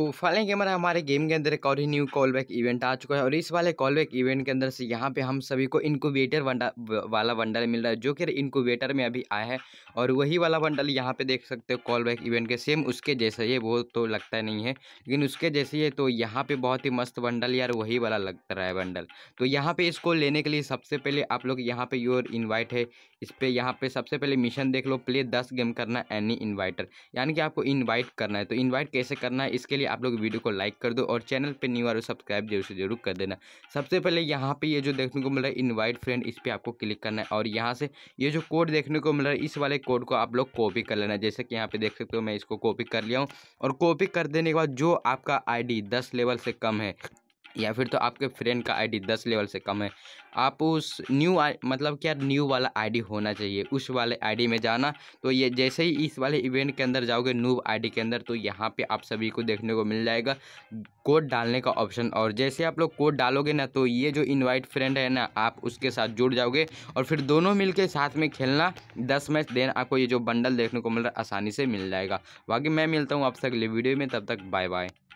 तो finally gamer हमारे game के अंदर एक और ही न्यू कॉल बैक इवेंट आ चुका है और इस वाले कॉल बैक इवेंट के अंदर से यहाँ पे हम सभी को इनक्यूबेटर वाला बंडल मिल रहा है जो कि इनक्यूबेटर में अभी आया है और वही वाला बंडल यहाँ पे देख सकते हो कॉल बैक इवेंट के सेम उसके जैसा ही वो तो लगता नहीं है लेकिन उसके जैसे ही तो यहाँ पर बहुत ही मस्त बंडल यार वही वाला लगता रहा है बंडल तो यहाँ पर इसको लेने के लिए सबसे पहले आप लोग यहाँ पर योर इन्वाइट है इस पर यहाँ पर सबसे पहले मिशन देख लो प्ले दस गेम करना एनी इन्वाइटर यानी कि आपको इन्वाइट करना है तो इन्वाइट कैसे करना है इसके लिए आप लोग वीडियो को लाइक कर दो और चैनल पर न्यू आ रहे सब्सक्राइब जरूर से जरूर कर देना सबसे पहले यहाँ पे ये जो देखने को मिल रहा है इन्वाइट फ्रेंड इस पर आपको क्लिक करना है और यहाँ से ये जो कोड देखने को मिल रहा है इस वाले कोड को आप लोग कॉपी कर लेना जैसे कि यहाँ पे देख सकते हो मैं इसको कॉपी कर लिया हूँ और कॉपी कर देने के बाद जो आपका आई 10 लेवल से कम है या फिर तो आपके फ्रेंड का आईडी दस लेवल से कम है आप उस न्यू मतलब क्या न्यू वाला आईडी होना चाहिए उस वाले आईडी में जाना तो ये जैसे ही इस वाले इवेंट के अंदर जाओगे न्यू आईडी के अंदर तो यहाँ पे आप सभी को देखने को मिल जाएगा कोड डालने का ऑप्शन और जैसे आप लोग कोड डालोगे ना तो ये जो इन्वाइट फ्रेंड है ना आप उसके साथ जुड़ जाओगे और फिर दोनों मिल साथ में खेलना दस मैच देन आपको ये जो बंडल देखने को मिल रहा है आसानी से मिल जाएगा बाकी मैं मिलता हूँ आप तक वीडियो में तब तक बाय बाय